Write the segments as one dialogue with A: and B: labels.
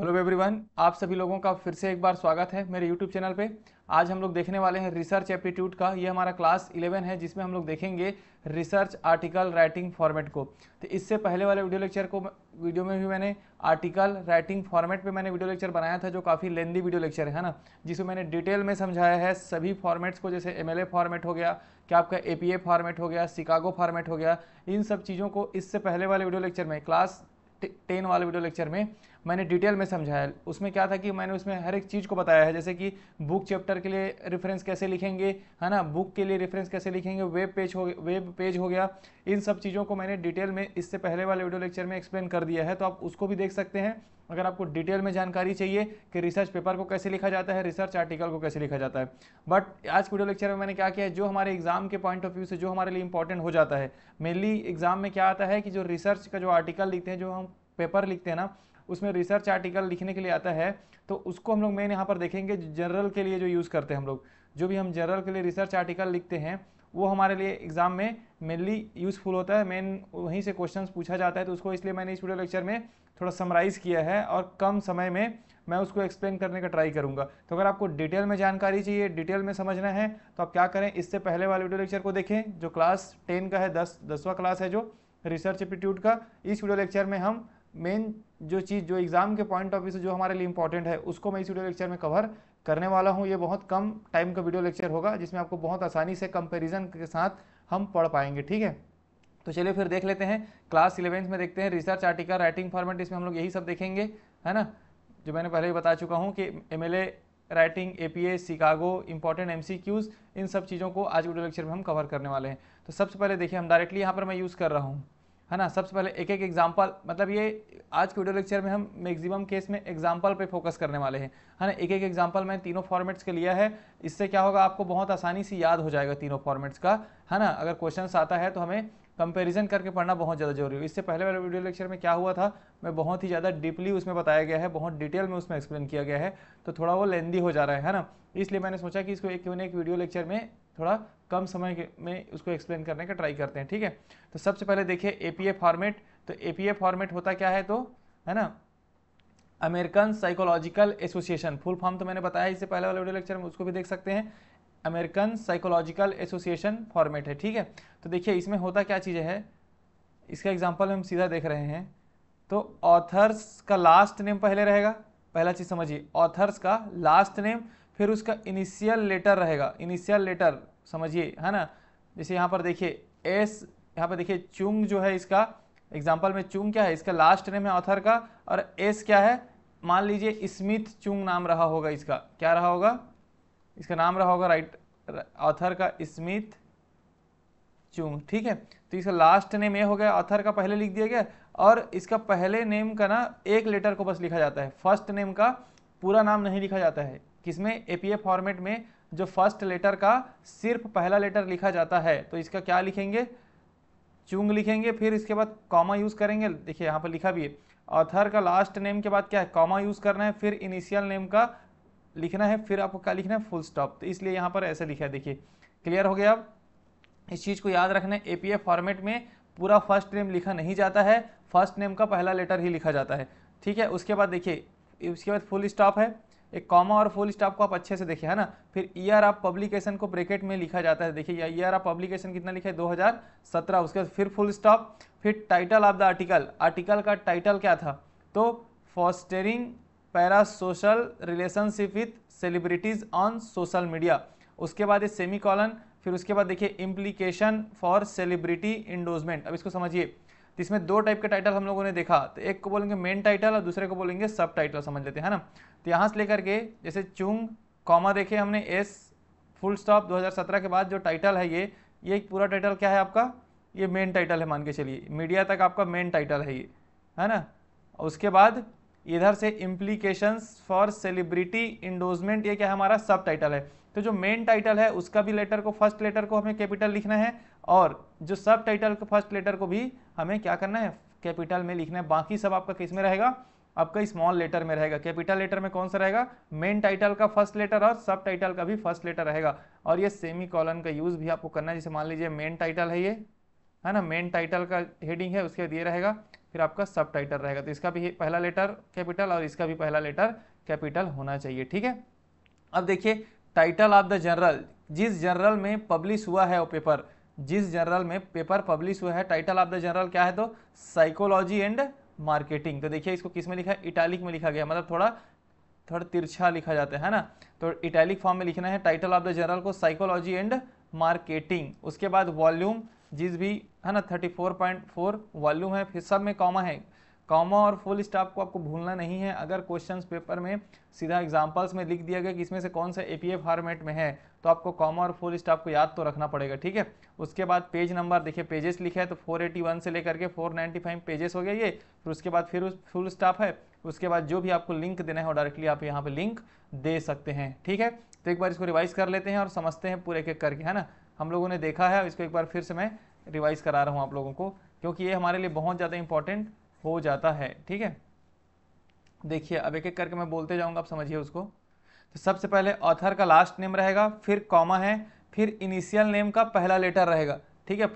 A: hello everyone आप सभी लोगों का फिर से एक बार स्वागत है मेरे यूट्यूब चैनल पे आज हम लोग देखने वाले हैं रिसर्च एप्टीट्यूड का ये हमारा क्लास 11 है जिसमें हम लोग देखेंगे रिसर्च आर्टिकल राइटिंग फॉर्मेट को तो इससे पहले वाले वीडियो लेक्चर को वीडियो में भी मैंने आर्टिकल राइटिंग फॉर्मेट पे मैंने वीडियो लेक्चर बनाया था जो काफ़ी लेंदी वीडियो लेक्चर है ना जिसमें मैंने डिटेल में समझाया है सभी फॉर्मेट्स को जैसे एम फॉर्मेट हो गया क्या आपका ए फॉर्मेट हो गया शिकागो फॉर्मेट हो गया इन सब चीज़ों को इससे पहले वाले वीडियो लेक्चर में क्लास टेन वाले वीडियो लेक्चर में मैंने डिटेल में समझाया उसमें क्या था कि मैंने उसमें हर एक चीज़ को बताया है जैसे कि बुक चैप्टर के लिए रेफरेंस कैसे लिखेंगे है ना बुक के लिए रेफरेंस कैसे लिखेंगे वेब पेज हो वेब पेज हो गया इन सब चीज़ों को मैंने डिटेल में इससे पहले वाले वीडियो लेक्चर में एक्सप्लेन कर दिया है तो आप उसको भी देख सकते हैं अगर आपको डिटेल में जानकारी चाहिए कि रिसर्च पेपर को कैसे लिखा जाता है रिसर्च आर्टिकल को कैसे लिखा जाता है बट आज के वीडियो लेक्चर में मैंने क्या किया है जो हमारे एग्जाम के पॉइंट ऑफ व्यू से जो हमारे लिए इंपॉर्टेंट हो जाता है मेनली एग्जाम में क्या आता है कि जो रिसर्च का जो आर्टिकल लिखते हैं जो हम पेपर लिखते हैं ना उसमें रिसर्च आर्टिकल लिखने के लिए आता है तो उसको हम लोग मेन यहाँ पर देखेंगे जनरल के लिए जो यूज़ करते हैं हम लोग जो भी हम जनरल के लिए रिसर्च आर्टिकल लिखते हैं वो हमारे लिए एग्ज़ाम में मेनली यूज़फुल होता है मेन वहीं से क्वेश्चन पूछा जाता है तो उसको इसलिए मैंने इस वीडियो लेक्चर में थोड़ा समराइज़ किया है और कम समय में मैं उसको एक्सप्लेन करने का ट्राई करूँगा तो अगर आपको डिटेल में जानकारी चाहिए डिटेल में समझना है तो आप क्या करें इससे पहले वाले वीडियो लेक्चर को देखें जो क्लास टेन का है दस दसवा क्लास है जो रिसर्च इंस्टीट्यूट का इस वीडियो लेक्चर में हम मेन जो चीज़ जो एग्ज़ाम के पॉइंट ऑफ व्यू से जो हमारे लिए इंपॉर्टेंट है उसको मैं इस वीडियो लेक्चर में कवर करने वाला हूँ ये बहुत कम टाइम का वीडियो लेक्चर होगा जिसमें आपको बहुत आसानी से कंपेरिजन के साथ हम पढ़ पाएंगे ठीक है तो चलिए फिर देख लेते हैं क्लास इलेवेंथ में देखते हैं रिसर्च आर्टिकल राइटिंग फॉर्मेट इसमें हम लोग यही सब देखेंगे है ना जो मैंने पहले ही बता चुका हूँ कि M writing A P S Chicago important M इन सब चीज़ों को आज वीडियो लेक्चर में हम कवर करने वाले हैं तो सबसे पहले देखिए हम डायरेक्टली यहाँ पर मैं यूज़ कर रहा हूँ है ना सबसे पहले एक एक एग्जाम्पल मतलब ये आज के वीडियो लेक्चर में हम मैक्सिमम केस में एग्जाम्पल पे फोकस करने वाले हैं है ना एक एक एग्जाम्पल मैंने तीनों फॉर्मेट्स के लिया है इससे क्या होगा आपको बहुत आसानी से याद हो जाएगा तीनों फॉर्मेट्स का है ना अगर क्वेश्चन आता है तो हमें कंपैरिजन करके पढ़ना बहुत ज़्यादा जरूरी है इससे पहले वाले वीडियो लेक्चर में क्या हुआ था मैं बहुत ही ज़्यादा डीपली उसमें बताया गया है बहुत डिटेल में उसमें एक्सप्लेन किया गया है तो थोड़ा वो लेंदी हो जा रहा है है ना इसलिए मैंने सोचा कि इसको एक क्यों एक वीडियो लेक्चर में थोड़ा कम समय में उसको एक्सप्लेन करने का ट्राई करते हैं ठीक है तो सबसे पहले देखिए ए फॉर्मेट तो ए फॉर्मेट होता क्या है तो है ना American Psychological Association full form तो मैंने बताया इससे पहले वाले वीडियो लेक्चर में उसको भी देख सकते हैं अमेरिकन साइकोलॉजिकल एसोसिएशन फॉर्मेट है ठीक है तो देखिए इसमें होता क्या चीज़ें है इसका एग्जाम्पल हम सीधा देख रहे हैं तो ऑथर्स का लास्ट नेम पहले रहेगा पहला चीज़ समझिए ऑथर्स का लास्ट नेम फिर उसका इनिशियल लेटर रहेगा इनिशियल लेटर समझिए है ना जैसे यहाँ पर देखिए एस यहाँ पर देखिए चुंग जो है इसका एग्जाम्पल में चुंग क्या है इसका लास्ट नेम है ऑथर का और एस क्या है मान लीजिए स्मिथ चुंग नाम रहा होगा इसका क्या रहा होगा इसका नाम रहा होगा राइट ऑथर का स्मिथ चुंग ठीक है तो इसका लास्ट नेम ये हो गया ऑथर का पहले लिख दिया गया और इसका पहले नेम का ना एक लेटर को बस लिखा जाता है फर्स्ट नेम का पूरा नाम नहीं लिखा जाता है किसमें ए फॉर्मेट में जो फर्स्ट लेटर का सिर्फ पहला लेटर लिखा जाता है तो इसका क्या लिखेंगे चुंग लिखेंगे फिर इसके बाद कॉमा यूज़ करेंगे देखिए यहाँ पर लिखा भी है ऑथर का लास्ट नेम के बाद क्या है कॉमा यूज़ करना है फिर इनिशियल नेम का लिखना है फिर आपको क्या लिखना है फुल स्टॉप तो इसलिए यहाँ पर ऐसे लिखा है देखिए क्लियर हो गया अब इस चीज़ को याद रखना है ए फॉर्मेट में पूरा फर्स्ट नेम लिखा नहीं जाता है फर्स्ट नेम का पहला लेटर ही लिखा जाता है ठीक है उसके बाद देखिए उसके बाद फुल स्टॉप है एक कॉमा और फुल स्टॉप को आप अच्छे से देखिए है ना फिर ईआर ऑफ पब्लिकेशन को ब्रेकेट में लिखा जाता है देखिए आर ऑफ पब्लिकेशन कितना लिखा है 2017 उसके बाद फिर फुल स्टॉप फिर title of the article article का टाइटल क्या था तो fostering para social relationship with celebrities on social media उसके बाद ये सेमी कॉलन फिर उसके बाद देखिए इम्प्लीकेशन फॉर सेलिब्रिटी इंडोजमेंट अब इसको समझिए तो इसमें दो टाइप के टाइटल हम लोगों ने देखा तो एक को बोलेंगे मेन टाइटल और दूसरे को बोलेंगे सब टाइटल समझ लेते हैं ना तो यहाँ से लेकर के जैसे चुंग कॉमा देखे हमने एस फुल स्टॉप 2017 के बाद जो टाइटल है ये ये एक पूरा टाइटल क्या है आपका ये मेन टाइटल है मान के चलिए मीडिया तक आपका मेन टाइटल है ये है ना उसके बाद इधर से इम्प्लीकेशंस फॉर सेलिब्रिटी इंडोजमेंट ये क्या हमारा सब टाइटल है तो जो मेन टाइटल है उसका भी लेटर को फर्स्ट लेटर को हमें कैपिटल लिखना है और जो सब टाइटल को फर्स्ट लेटर को भी हमें क्या करना है कैपिटल में लिखना है बाकी सब आपका किस में रहेगा आपका स्मॉल लेटर में रहेगा कैपिटल लेटर में कौन सा रहेगा मेन टाइटल का फर्स्ट लेटर और सब टाइटल का भी फर्स्ट लेटर रहेगा और ये सेमी कॉलन का यूज़ भी आपको करना है जैसे मान लीजिए मेन टाइटल है ये है ना मेन टाइटल का हेडिंग है उसके बाद ये रहेगा फिर आपका सब टाइटल रहेगा तो इसका भी पहला लेटर कैपिटल और इसका भी पहला लेटर कैपिटल होना चाहिए ठीक है अब देखिए टाइटल ऑफ द जनरल जिस जनरल में पब्लिश हुआ है वो पेपर जिस जनरल में पेपर पब्लिश हुआ है टाइटल ऑफ द जनरल क्या है तो साइकोलॉजी एंड मार्केटिंग तो देखिए इसको किस में लिखा है इटैलिक में लिखा गया मतलब थोड़ा थोड़ा तिरछा लिखा जाता है ना तो इटैलिक फॉर्म में लिखना है टाइटल ऑफ द जनरल को साइकोलॉजी एंड मार्केटिंग उसके बाद वॉल्यूम जिस भी है ना 34.4 वॉल्यूम है फिर सब में कॉमा है कॉमा और फुल स्टॉप को आपको भूलना नहीं है अगर क्वेश्चंस पेपर में सीधा एग्जांपल्स में लिख दिया गया कि इसमें से कौन सा ए फॉर्मेट में है तो आपको कॉमा और फुल स्टॉप को याद तो रखना पड़ेगा ठीक है उसके बाद पेज नंबर देखिए पेजेस लिखा है तो 481 से लेकर के 495 पेजेस हो गया ये फिर उसके बाद फिर फुल स्टॉप है उसके बाद जो भी आपको लिंक देना है वो डायरेक्टली आप यहाँ पर लिंक दे सकते हैं ठीक है तो एक बार इसको रिवाइज कर लेते हैं और समझते हैं पूरे एक करके है ना हम लोगों ने देखा है इसको एक बार फिर से मैं रिवाइज करा रहा हूँ आप लोगों को क्योंकि ये हमारे लिए बहुत ज़्यादा इंपॉर्टेंट हो जाता है ठीक है देखिए अब एक एक करके मैं बोलते जाऊँगा आप समझिए उसको तो सबसे पहले ऑथर का लास्ट नेम रहेगा फिर कॉमा है फिर इनिशियल नेम का पहला लेटर रहेगा ठीक है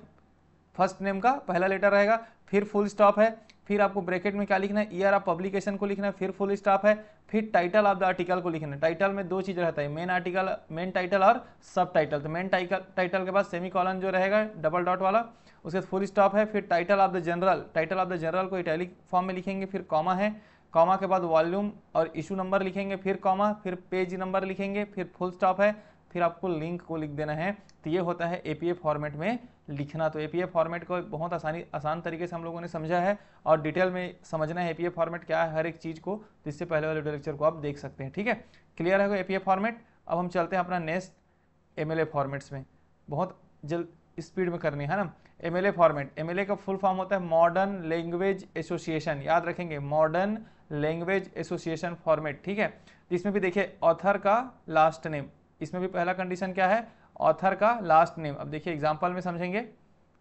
A: फर्स्ट नेम का पहला लेटर रहेगा फिर फुल स्टॉप है फिर आपको ब्रैकेट में क्या लिखना है ईयर ऑफ पब्लिकेशन को लिखना है फिर फुल स्टॉप है फिर टाइटल ऑफ द आर्टिकल को लिखना है टाइटल में दो चीज़ रहता है मेन आर्टिकल मेन टाइटल और सब टाइटल तो मेन टाइटल के बाद सेमी कॉलन जो रहेगा डबल डॉट वाला उसके बाद फुल स्टॉप है फिर title of the journal title of the journal को इटैलिक फॉर्म में लिखेंगे फिर कॉमा है कॉमा के बाद वॉल्यूम और इशू नंबर लिखेंगे फिर कॉमा फिर पेज नंबर लिखेंगे फिर फुल स्टॉप है फिर आपको लिंक को लिख देना है तो ये होता है ए फॉर्मेट में लिखना तो ए फॉर्मेट को बहुत आसानी आसान तरीके से हम लोगों ने समझा है और डिटेल में समझना है ए फॉर्मेट क्या है हर एक चीज़ को तो इससे पहले वाले लेक्चर को आप देख सकते हैं ठीक है क्लियर है ए फॉर्मेट अब हम चलते हैं अपना नेक्स्ट एम फॉर्मेट्स में बहुत जल्द स्पीड में करनी है ना एम फॉर्मेट एम का फुल फॉर्म होता है मॉडर्न लैंग्वेज एसोसिएशन याद रखेंगे मॉडर्न लैंग्वेज एसोसिएशन फॉर्मेट ठीक है तो इसमें भी देखिए ऑथर का लास्ट नेम इसमें भी पहला कंडीशन क्या है ऑथर का लास्ट नेम अब देखिए एग्जाम्पल में समझेंगे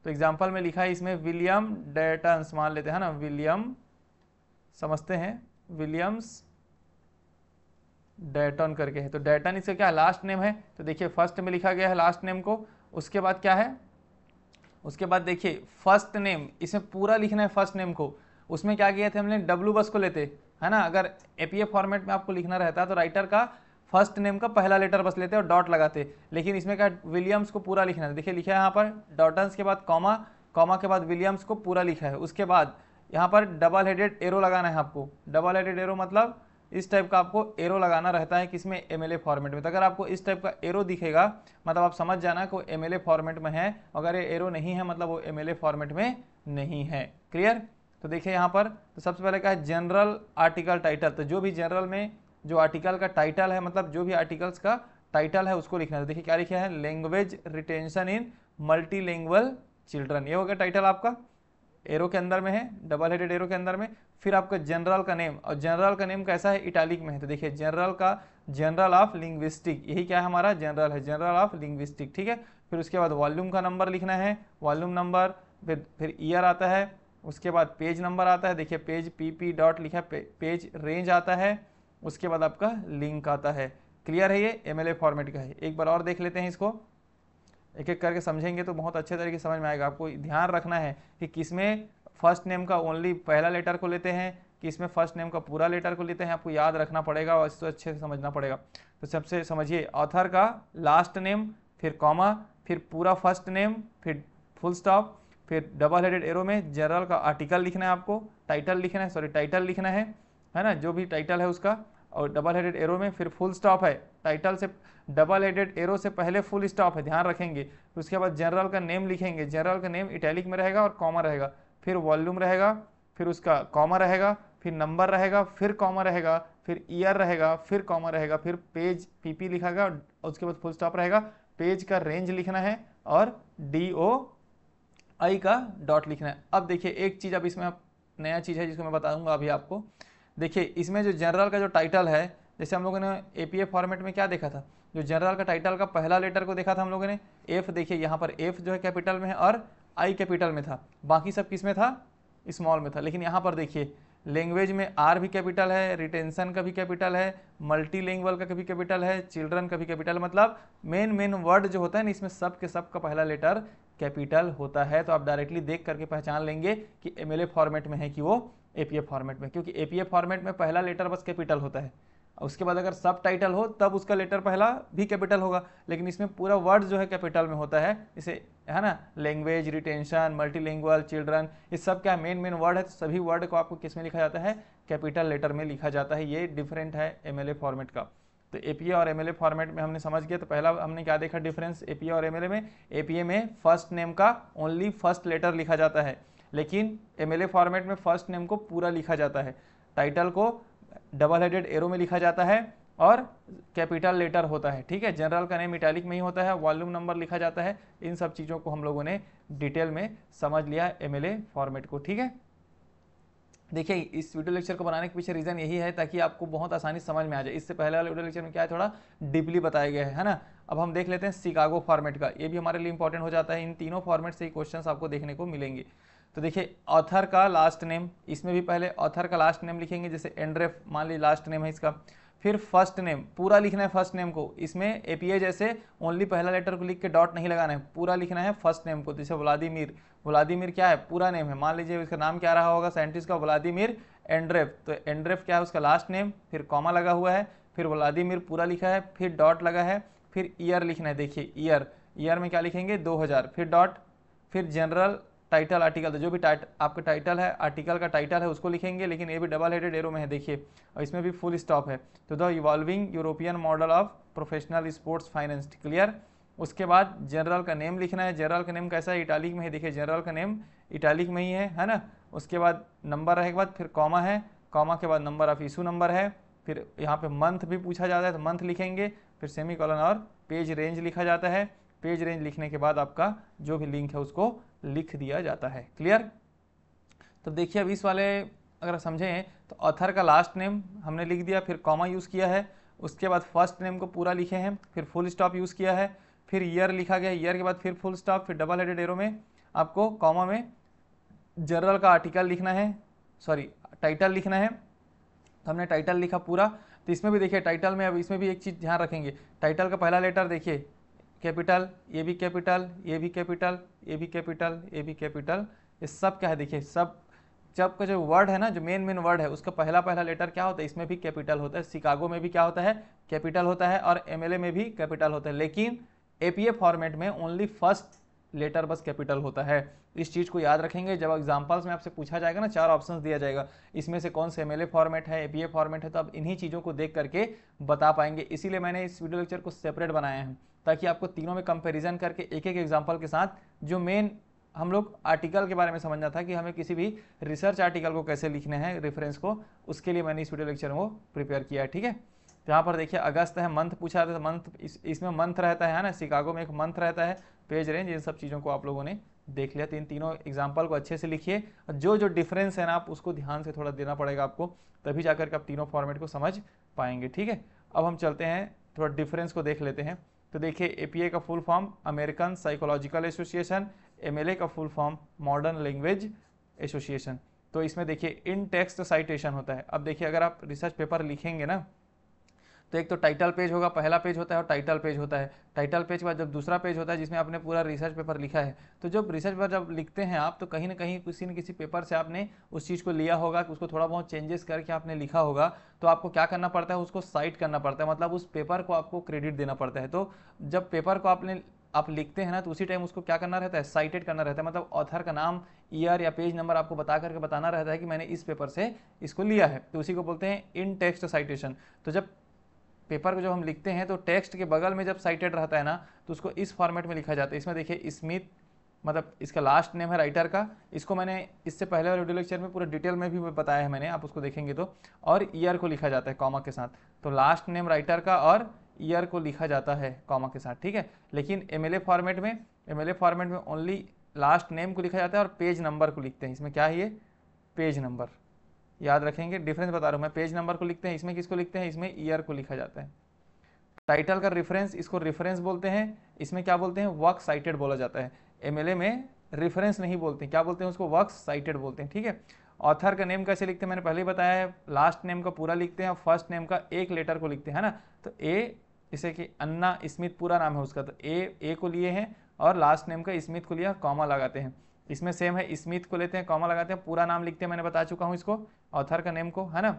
A: तो एग्जाम्पल में लिखा है इसमें विलियम डेटन्स मान लेते हैं ना विलियम समझते हैं विलियम्स डेटन करके है तो डेटन इसका क्या लास्ट नेम है तो देखिए फर्स्ट में लिखा गया है लास्ट नेम को उसके बाद क्या है उसके बाद देखिए फर्स्ट नेम इसमें पूरा लिखना है फर्स्ट नेम को उसमें क्या किया था हमने डब्लू बस को लेते है ना अगर ए फॉर्मेट में आपको लिखना रहता तो राइटर का फर्स्ट नेम का पहला लेटर बस लेते और डॉट लगाते लेकिन इसमें क्या विलियम्स को पूरा लिखना है देखिए लिखा है यहाँ पर डॉटन्स के बाद कॉमा कॉमा के बाद विलियम्स को पूरा लिखा है उसके बाद यहाँ पर डबल हेडेड एरो लगाना है आपको डबल हेडेड एरो मतलब इस टाइप का आपको एरो लगाना रहता है किसमें ए फॉर्मेट में तो अगर आपको इस टाइप का एरो दिखेगा मतलब आप समझ जाना कि वो ए फॉर्मेट में है अगर ये एरो नहीं है मतलब वो एम एल ए फॉर्मेट में नहीं है क्लियर तो देखिए यहाँ पर तो सबसे पहले क्या है जनरल आर्टिकल टाइटल तो जो भी जनरल में जो आर्टिकल का टाइटल है मतलब जो भी आर्टिकल्स का टाइटल है उसको लिखना है तो देखिए क्या लिखा है language retention in multi children ये हो गया टाइटल आपका एरो के अंदर में है डबल हेडेड एरो के अंदर में फिर आपका जनरल का नेम और जनरल का नेम कैसा है इटालिक में है तो देखिए जनरल का जनरल ऑफ लिंग्विस्टिक यही क्या है हमारा जनरल है जनरल ऑफ लिंग्विस्टिक ठीक है फिर उसके बाद वॉल्यूम का नंबर लिखना है वॉल्यूम नंबर फिर फिर ईयर आता है उसके बाद पेज नंबर आता है देखिए पेज पी पी डॉट लिखा पे, पेज रेंज आता है उसके बाद आपका लिंक आता है क्लियर है ये एम फॉर्मेट का है एक बार और देख लेते हैं इसको एक एक करके समझेंगे तो बहुत अच्छे तरीके से समझ में आएगा आपको ध्यान रखना है कि किसमें फर्स्ट नेम का ओनली पहला लेटर को लेते हैं कि इसमें फर्स्ट नेम का पूरा लेटर को लेते हैं आपको याद रखना पड़ेगा और इसको अच्छे से समझना पड़ेगा तो सबसे समझिए ऑथर का लास्ट नेम फिर कॉमा फिर पूरा फर्स्ट नेम फिर फुल स्टॉप फिर डबल हेडेड एरो में जनरल का आर्टिकल लिखना है आपको टाइटल लिखना है सॉरी टाइटल लिखना है है ना जो भी टाइटल है उसका और डबल हेडेड एरो में फिर फुल स्टॉप है टाइटल से डबल हेडेड एरो से पहले फुल स्टॉप है ध्यान रखेंगे उसके बाद जनरल का नेम लिखेंगे जनरल का नेम इटैलिक में रहेगा और कॉमा रहेगा फिर वॉल्यूम रहेगा फिर उसका कॉमा रहेगा फिर नंबर रहेगा फिर कॉमा रहेगा फिर ईयर रहेगा फिर कॉमा रहेगा फिर पेज पीपी लिखा गया उसके बाद फुल स्टॉप रहेगा पेज का रेंज लिखना है और डी ओ आई का डॉट लिखना है अब देखिए एक चीज़ अब इसमें नया चीज़ है जिसको मैं बताऊंगा अभी आपको देखिए इसमें जो जनरल का जो टाइटल है जैसे हम लोगों ने ए फॉर्मेट में क्या देखा था जो जनरल का टाइटल का पहला लेटर को देखा था हम लोगों ने एफ देखिए यहाँ पर एफ जो है कैपिटल में है और आई कैपिटल में था बाकी सब किस में था स्मॉल में था लेकिन यहाँ पर देखिए लैंग्वेज में आर भी कैपिटल है रिटेंशन का भी कैपिटल है मल्टी लैंग्वल का भी कैपिटल है चिल्ड्रन का भी कैपिटल मतलब मेन मेन वर्ड जो होता है ना इसमें सब के सब का पहला लेटर कैपिटल होता है तो आप डायरेक्टली देख करके पहचान लेंगे कि एम फॉर्मेट में है कि वो ए फॉर्मेट में क्योंकि ए फॉर्मेट में पहला लेटर बस कैपिटल होता है उसके बाद अगर सब टाइटल हो तब उसका लेटर पहला भी कैपिटल होगा लेकिन इसमें पूरा वर्ड जो है कैपिटल में होता है इसे है ना लैंग्वेज रिटेंशन मल्टीलिंगुअल चिल्ड्रन ये सब क्या मेन मेन वर्ड है तो सभी वर्ड को आपको किस में लिखा जाता है कैपिटल लेटर में लिखा जाता है ये डिफरेंट है एम फॉर्मेट का तो ए और एम फॉर्मेट में हमने समझ गया तो पहला हमने क्या देखा डिफरेंस ए और एम में ए में फर्स्ट नेम का ओनली फर्स्ट लेटर लिखा जाता है लेकिन एम फॉर्मेट में फर्स्ट नेम को पूरा लिखा जाता है टाइटल को डबल हेडेड एरो में लिखा जाता है और कैपिटल लेटर होता है ठीक है जनरल का नेम इटैलिक में ही होता है वॉल्यूम नंबर लिखा जाता है इन सब चीज़ों को हम लोगों ने डिटेल में समझ लिया एमएलए फॉर्मेट को ठीक है देखिए इस वीडियो लेक्चर को बनाने के पीछे रीज़न यही है ताकि आपको बहुत आसानी समझ में आ जाए इससे पहले वाले वीडियो लेक्चर में क्या है थोड़ा डीपली बताया गया है है ना अब हम देख लेते हैं शिकागो फॉर्मेट का ये भी हमारे लिए इंपॉर्टेंट हो जाता है इन तीनों फॉर्मेट से ही क्वेश्चन आपको देखने को मिलेंगे तो देखिए ऑथर का लास्ट नेम इसमें भी पहले ऑथर का लास्ट नेम लिखेंगे जैसे एंड्रेफ मान लीजिए लास्ट नेम है इसका फिर फर्स्ट नेम पूरा लिखना है फर्स्ट नेम को इसमें ए जैसे ओनली पहला लेटर को लिख के डॉट नहीं लगाना है पूरा लिखना है फर्स्ट नेम को जैसे व्लादिमिर व्लादिमिर क्या है पूरा नेम है मान लीजिए उसका नाम क्या रहा होगा साइंटिस्ट का व्लादिमिर एंड्रेफ तो एंड्रेफ क्या है उसका लास्ट नेम फिर कॉमा लगा हुआ है फिर व्लादिमिर पूरा लिखा है फिर डॉट लगा है फिर ईयर लिखना है देखिए ईयर ईयर में क्या लिखेंगे हज़ार फिर डॉट फिर जनरल टाइटल आर्टिकल तो जो भी टाइट आपका टाइटल है आर्टिकल का टाइटल है उसको लिखेंगे लेकिन ये भी डबल हेडेड एरो में है देखिए और इसमें भी फुल स्टॉप है तो the evolving European model of professional sports finance clear उसके बाद जनरल का नेम लिखना है जनरल का नेम कैसा है इटालिक में है देखिए जनरल का नेम इटालिक में ही है है ना उसके बाद नंबर के बाद फिर कॉमा है कॉमा के बाद नंबर ऑफ इशू नंबर है फिर यहाँ पे मंथ भी पूछा जाता है तो मंथ लिखेंगे फिर सेमी कॉलन और पेज रेंज लिखा जाता है पेज रेंज लिखने के बाद आपका जो भी लिंक है उसको लिख दिया जाता है क्लियर तो देखिए अब इस वाले अगर समझें तो ऑथर का लास्ट नेम हमने लिख दिया फिर कॉमा यूज़ किया है उसके बाद फर्स्ट नेम को पूरा लिखे हैं फिर फुल स्टॉप यूज़ किया है फिर ईयर लिखा गया ईयर के बाद फिर फुल स्टॉप फिर डबल हेडेड एरो में आपको कॉमा में जर्नल का आर्टिकल लिखना है सॉरी टाइटल लिखना है तो हमने टाइटल लिखा पूरा तो इसमें भी देखिए टाइटल में अब इसमें भी एक चीज़ ध्यान रखेंगे टाइटल का पहला लेटर देखिए कैपिटल ये भी कैपिटल ये भी कैपिटल ये भी कैपिटल ये भी कैपिटल ये सब क्या है देखिए सब जब का जो वर्ड है ना जो मेन मेन वर्ड है उसका पहला पहला लेटर क्या होता है इसमें भी कैपिटल होता है शिकागो में भी क्या होता है कैपिटल होता है और एमएलए में भी कैपिटल होता है लेकिन एपीए फॉर्मेट में ओनली फर्स्ट लेटर बस कैपिटल होता है इस चीज़ को याद रखेंगे जब एग्जाम्पल्स में आपसे पूछा जाएगा ना चार ऑप्शन दिया जाएगा इसमें से कौन से एम फॉर्मेट है ए फॉर्मेट है तो आप इन्हीं चीज़ों को देख करके बता पाएंगे इसीलिए मैंने इस वीडियो लेक्चर को सेपरेट बनाया है ताकि आपको तीनों में कंपेरिजन करके एक एक एग्जाम्पल के साथ जो मेन हम लोग आर्टिकल के बारे में समझना था कि हमें किसी भी रिसर्च आर्टिकल को कैसे लिखना है रेफरेंस को उसके लिए मैंने इस वीडियो लेक्चर को प्रिपेयर किया है ठीक है यहाँ पर देखिए अगस्त है मंथ पूछा था तो मंथ इस, इसमें मंथ रहता है ना शिकागो में एक मंथ रहता है पेज रेंज इन सब चीज़ों को आप लोगों ने देख लिया तो इन तीनों एग्जाम्पल को अच्छे से लिखिए जो जो डिफरेंस है ना आप उसको ध्यान से थोड़ा देना पड़ेगा आपको तभी जाकर के आप तीनों फॉर्मेट को समझ पाएंगे ठीक है अब हम चलते हैं थोड़ा डिफरेंस को देख लेते हैं तो देखिए ए का full form American Psychological Association M का full form modern language association तो इसमें देखिए इन टेक्स्ट साइटेशन होता है अब देखिए अगर आप रिसर्च पेपर लिखेंगे ना तो एक तो टाइटल पेज होगा पहला पेज होता है और टाइटल पेज होता है टाइटल पेज के बाद जब दूसरा पेज होता है जिसमें आपने पूरा रिसर्च पेपर लिखा है तो जब रिसर्च पेपर जब लिखते हैं आप तो कहीं ना कहीं किसी न किसी पेपर से आपने उस चीज़ को लिया होगा उसको थोड़ा बहुत चेंजेस करके आपने लिखा होगा तो आपको क्या करना पड़ता है उसको साइट करना पड़ता है मतलब उस पेपर को आपको क्रेडिट देना पड़ता है तो जब पेपर को आपने आप लिखते हैं ना तो उसी टाइम उसको क्या करना रहता है साइटेड करना रहता है मतलब ऑथर का नाम ईयर या पेज नंबर आपको बता करके बताना रहता है कि मैंने इस पेपर से इसको लिया है तो उसी को बोलते हैं इन टेक्स्ट साइटेशन तो जब पेपर को जब हम लिखते हैं तो टेक्स्ट के बगल में जब साइटेड रहता है ना तो उसको इस फॉर्मेट में लिखा जाता है इसमें देखिए स्मिथ मतलब इसका लास्ट नेम है राइटर का इसको मैंने इससे पहले वाले वीडियो लेक्चर में पूरा डिटेल में भी बताया है मैंने आप उसको देखेंगे तो और ईयर को लिखा जाता है कॉमा के साथ तो लास्ट नेम राइटर का और ईयर को लिखा जाता है कॉमा के साथ ठीक है लेकिन एम फॉर्मेट में एम फॉर्मेट में ओनली लास्ट नेम को लिखा जाता है और पेज नंबर को लिखते हैं इसमें क्या है ये पेज नंबर याद रखेंगे डिफरेंस बता रहा हूँ मैं पेज नंबर को लिखते हैं इसमें किसको लिखते हैं इसमें ईयर को लिखा जाता है टाइटल का रेफरेंस इसको रेफरेंस बोलते हैं इसमें क्या बोलते हैं वर्क साइटेड बोला जाता है एमएलए में रेफरेंस नहीं बोलते क्या बोलते हैं उसको वर्क साइटेड बोलते हैं ठीक है ऑथर का नेम कैसे लिखते हैं मैंने पहले ही बताया है लास्ट नेम का पूरा लिखते हैं और फर्स्ट नेम का एक लेटर को लिखते हैं ना तो ए इसे कि अन्ना स्मिथ पूरा नाम है उसका तो ए ए को लिए हैं और लास्ट नेम का स्मिथ को लिया कॉमा लगाते हैं इसमें सेम है स्मिथ को लेते हैं कॉमा लगाते हैं पूरा नाम लिखते हैं मैंने बता चुका हूँ इसको ऑथर का नेम को है ना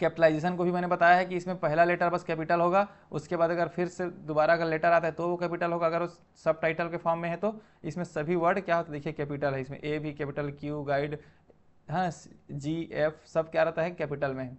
A: कैपिटलाइजेशन को भी मैंने बताया है कि इसमें पहला लेटर बस कैपिटल होगा उसके बाद अगर फिर से दोबारा अगर लेटर आता है तो वो कैपिटल होगा अगर उस सब टाइटल के फॉर्म में है तो इसमें सभी वर्ड क्या होता है देखिए कैपिटल है इसमें ए भी कैपिटल क्यू गाइड हाँ जी एफ सब क्या रहता है कैपिटल में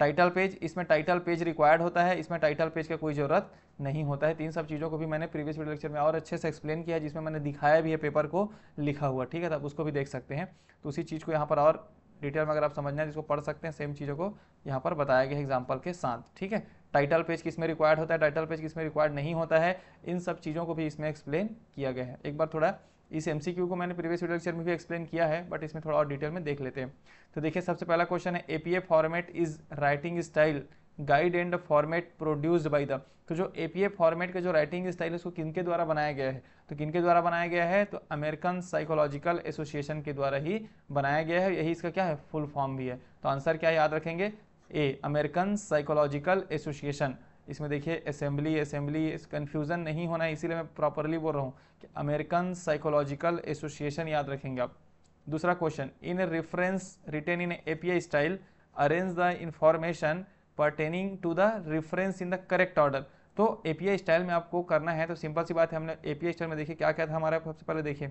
A: टाइटल पेज इसमें टाइटल पेज रिक्वायर्ड होता है इसमें टाइटल पेज का कोई ज़रूरत नहीं होता है तीन सब चीज़ों को भी मैंने प्रीवियस वीडियो लेक्चर में और अच्छे से एक्सप्लेन किया है जिसमें मैंने दिखाया भी है पेपर को लिखा हुआ ठीक है तो आप उसको भी देख सकते हैं तो उसी चीज़ को यहाँ पर और डिटेल में अगर आप समझना है जिसको पढ़ सकते हैं सेम चीज़ों को यहाँ पर बताया गया एग्जाम्पल के साथ ठीक है टाइटल पेज किस में रिक्वायर्ड होता है टाइटल पेज किस में रिक्वायर्ड नहीं होता है इन सब चीज़ों को भी इसमें एक्सप्लेन किया गया है एक बार थोड़ा इस एम को मैंने प्रीवियस वीडियो लेक्चर में भी एक्सप्लेन किया है बट इसमें थोड़ा और डिटेल में देख लेते हैं तो देखिए सबसे पहला क्वेश्चन है a format is writing style guide and format produced by the तो जो ए फॉर्मेट का जो राइटिंग स्टाइल है उसको किनके द्वारा बनाया गया है तो किनके द्वारा बनाया गया है तो अमेरिकन साइकोलॉजिकल एसोसिएशन के द्वारा ही बनाया गया है यही इसका क्या है फुल फॉर्म भी है तो आंसर क्या याद रखेंगे ए अमेरिकन साइकोलॉजिकल एसोसिएशन इसमें देखिए असेंबली असेंबली इस कन्फ्यूज़न नहीं होना है इसीलिए मैं प्रॉपरली बोल रहा हूँ कि अमेरिकन साइकोलॉजिकल एसोसिएशन याद रखेंगे आप दूसरा question in reference written in a style arrange the information pertaining to the reference in the correct order तो एपीआई स्टाइल में आपको करना है तो सिंपल सी बात है हमने एपीआई स्टाइल में देखिए क्या क्या था हमारा सबसे पहले देखिए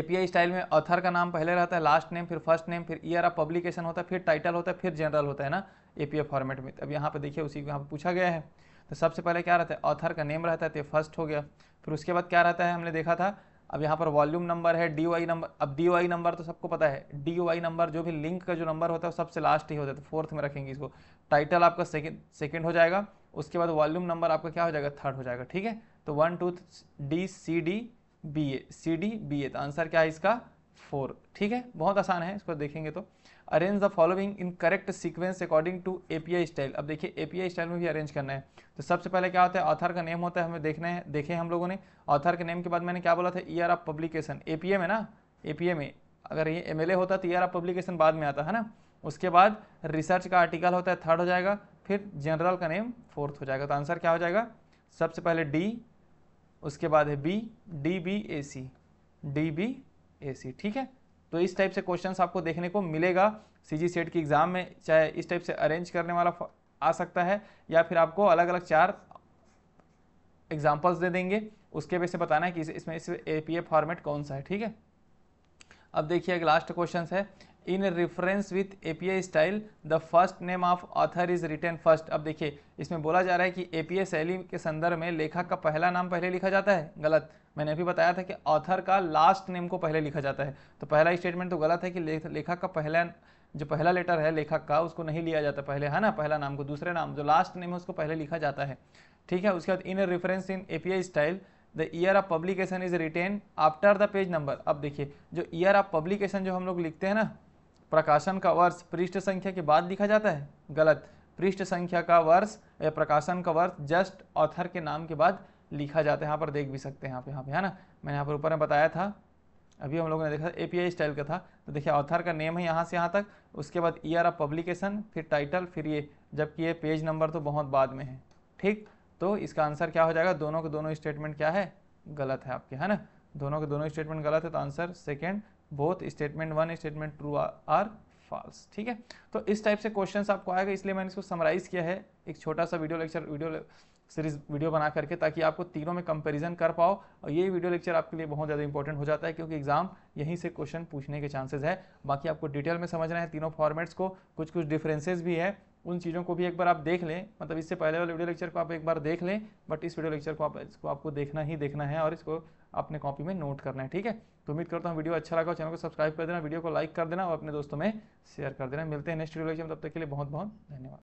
A: एपीआई स्टाइल में ऑथर का नाम पहले रहता है लास्ट नेम फिर फर्स्ट नेम फिर ईयर ऑफ पब्लिकेशन होता है फिर टाइटल होता है फिर जनरल होता है ना एपीआई फॉर्मेट में अब यहाँ पर देखिए उसी को यहाँ पर पूछा गया है तो सबसे पहले क्या रहता है ऑथर का नेम रहता है तो फर्स्ट हो गया फिर उसके बाद क्या रहता है हमने देखा था अब यहाँ पर वॉल्यूम नंबर है डी नंबर अब डी नंबर तो सबको पता है डी नंबर जो भी लिंक का जो नंबर होता है सबसे लास्ट ही होता है तो फोर्थ में रखेंगे इसको टाइटल आपका सेकेंड सेकेंड हो जाएगा उसके बाद वॉल्यूम नंबर आपका क्या हो जाएगा थर्ड हो जाएगा ठीक है तो one two D C D B A C D B A तो आंसर क्या है इसका फोर ठीक है बहुत आसान है इसको देखेंगे तो arrange the following in correct sequence according to API style अब देखिए एपीआई स्टाइल में भी अरेंज करना है तो सबसे पहले क्या होता है ऑथर का नेम होता है हमें देखना है देखे हम लोगों ने ऑथर के नेम के बाद मैंने क्या बोला था year of publication A APA में ना ए में अगर ये एम होता तो ईयर ऑफ पब्लिकेशन बाद में आता है ना उसके बाद रिसर्च का आर्टिकल होता है थर्ड हो जाएगा फिर जनरल का नेम फोर्थ हो जाएगा तो आंसर क्या हो जाएगा सबसे पहले डी उसके बाद है B D B A C D B A C ठीक है तो इस टाइप से क्वेश्चन आपको देखने को मिलेगा सी सेट की एग्ज़ाम में चाहे इस टाइप से अरेंज करने वाला आ सकता है या फिर आपको अलग अलग चार एग्जाम्पल्स दे देंगे उसके वजह से बताना है कि इसमें इस ए फॉर्मेट कौन सा है ठीक है अब देखिए लास्ट क्वेश्चन है in reference with A P I style the first name of author is return first अब देखिए इसमें बोला जा रहा है कि ए पी आई शैली के संदर्भ में लेखक का पहला नाम पहले लिखा जाता है गलत मैंने अभी बताया था कि ऑथर का लास्ट नेम को पहले लिखा जाता है तो पहला स्टेटमेंट तो गलत है कि लेखक का पहला जो पहला लेटर है लेखक का उसको नहीं लिया जाता पहले है ना पहला नाम को दूसरे नाम जो लास्ट नेम है उसको पहले लिखा जाता है ठीक है उसके बाद in reference in A P I style the year of publication is written after the page number अब देखिए जो ईयर ऑफ पब्लिकेशन जो हम लोग लिखते हैं ना प्रकाशन का वर्ष पृष्ठ संख्या के बाद लिखा जाता है गलत पृष्ठ संख्या का वर्ष या प्रकाशन का वर्ष जस्ट ऑथर के नाम के बाद लिखा जाता है यहाँ पर देख भी सकते हैं यहाँ पे यहाँ पे है ना मैंने यहाँ पर ऊपर में बताया था अभी हम लोगों ने देखा ए पी स्टाइल का था तो देखिए ऑथर का नेम है यहाँ से यहाँ तक उसके बाद ई आर पब्लिकेशन फिर टाइटल फिर ये जबकि ये पेज नंबर तो बहुत बाद में है ठीक तो इसका आंसर क्या हो जाएगा दोनों के दोनों स्टेटमेंट क्या है गलत है आपके है ना दोनों के दोनों स्टेटमेंट गलत है तो answer second both statement one statement true or false ठीक है तो इस टाइप से क्वेश्चंस आपको आएगा इसलिए मैंने इसको समराइज़ किया है एक छोटा सा video lecture video series video बना करके ताकि आपको तीनों में कंपैरिजन कर पाओ और ये वीडियो लेक्चर आपके लिए बहुत ज़्यादा इंपॉर्टेंट हो जाता है क्योंकि एग्जाम यहीं से क्वेश्चन पूछने के चांसेस है बाकी आपको डिटेल में समझना है तीनों फॉर्मेट्स को कुछ कुछ डिफरेंसेस भी है उन चीज़ों को भी एक बार आप देख लें मतलब इससे पहले वाले वीडियो लेक्चर को आप एक बार देख लें बट इस वीडियो लेक्चर को आप इसको आपको देखना ही देखना है और इसको अपने कॉपी में नोट करना है ठीक है तो उम्मीद करता हूँ वीडियो अच्छा लगा चैनल को सब्सक्राइब कर देना वीडियो को लाइक कर देना और अपने दोस्तों में शेयर कर देना मिलते हैं नेक्स्ट वीडियो में तब तक के लिए बहुत बहुत धन्यवाद